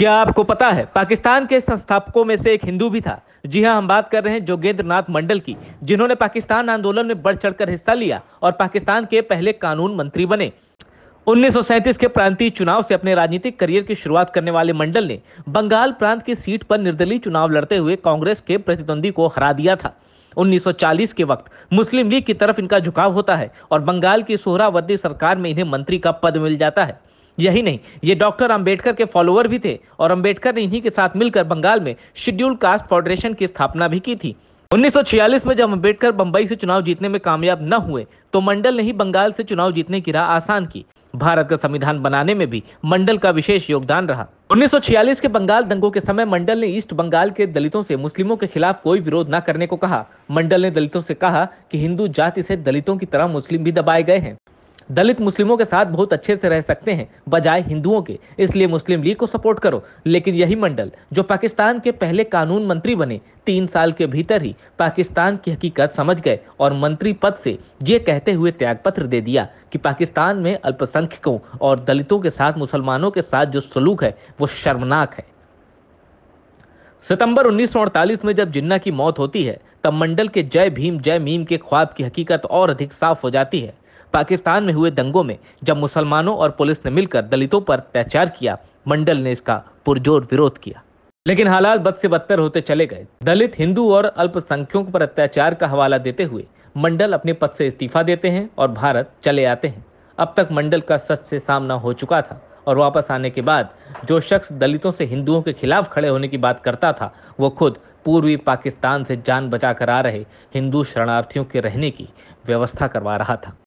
क्या आपको पता है पाकिस्तान के संस्थापकों में से एक हिंदू भी था जी हाँ हम बात कर रहे हैं जोगेंद्र नाथ मंडल की जिन्होंने पाकिस्तान आंदोलन में बढ़ चढ़कर हिस्सा लिया और पाकिस्तान के पहले कानून मंत्री बने 1937 के प्रांतीय चुनाव से अपने राजनीतिक करियर की शुरुआत करने वाले मंडल ने बंगाल प्रांत की सीट पर निर्दलीय चुनाव लड़ते हुए कांग्रेस के प्रतिद्वंदी को हरा दिया था 1940 के वक्त मुस्लिम लीग की तरफ इनका झुकाव होता है और बंगाल की सोहरावर्दी सरकार में इन्हें मंत्री का पद मिल जाता है यही नहीं ये डॉक्टर अंबेडकर के फॉलोअर भी थे और अंबेडकर ने इन्हीं के साथ मिलकर बंगाल में शेड्यूल कास्ट फेडरेशन की स्थापना भी की थी 1946 में जब अंबेडकर बंबई से चुनाव जीतने में कामयाब न हुए तो मंडल ने ही बंगाल से चुनाव जीतने की राह आसान की भारत का संविधान बनाने में भी मंडल का विशेष योगदान रहा 1946 के बंगाल दंगों के समय मंडल ने ईस्ट बंगाल के दलितों से मुस्लिमों के खिलाफ कोई विरोध न करने को कहा मंडल ने दलितों से कहा कि हिंदू जाति से दलितों की तरह मुस्लिम भी दबाए गए हैं दलित मुस्लिमों के साथ बहुत अच्छे से रह सकते हैं बजाय हिंदुओं के इसलिए मुस्लिम लीग को सपोर्ट करो लेकिन यही मंडल जो पाकिस्तान के पहले कानून मंत्री बने तीन साल के भीतर ही पाकिस्तान की हकीकत समझ गए और मंत्री पद से ये कहते हुए त्यागपत्र दे दिया कि पाकिस्तान में अल्पसंख्यकों और दलितों के साथ मुसलमानों के साथ जो सलूक है वो शर्मनाक है सितंबर 1948 में जब जिन्ना की मौत होती है तब मंडल के जय भीम जय मीम के ख्वाब की हकीकत और अधिक साफ हो जाती है पाकिस्तान में हुए दंगों में जब मुसलमानों और पुलिस ने मिलकर दलितों पर अत्याचार किया मंडल ने इसका पुरजोर विरोध किया लेकिन हालात बद से बदतर होते चले गए दलित हिंदू और अल्पसंख्यकों पर अत्याचार का हवाला देते हुए मंडल अपने पद से इस्तीफा देते हैं और भारत चले आते हैं अब तक मंडल का सच से सामना हो चुका था और वापस आने के बाद जो शख्स दलितों से हिंदुओं के खिलाफ खड़े होने की बात करता था वो खुद पूर्वी पाकिस्तान से जान बचाकर आ रहे हिंदू शरणार्थियों के रहने की व्यवस्था करवा रहा था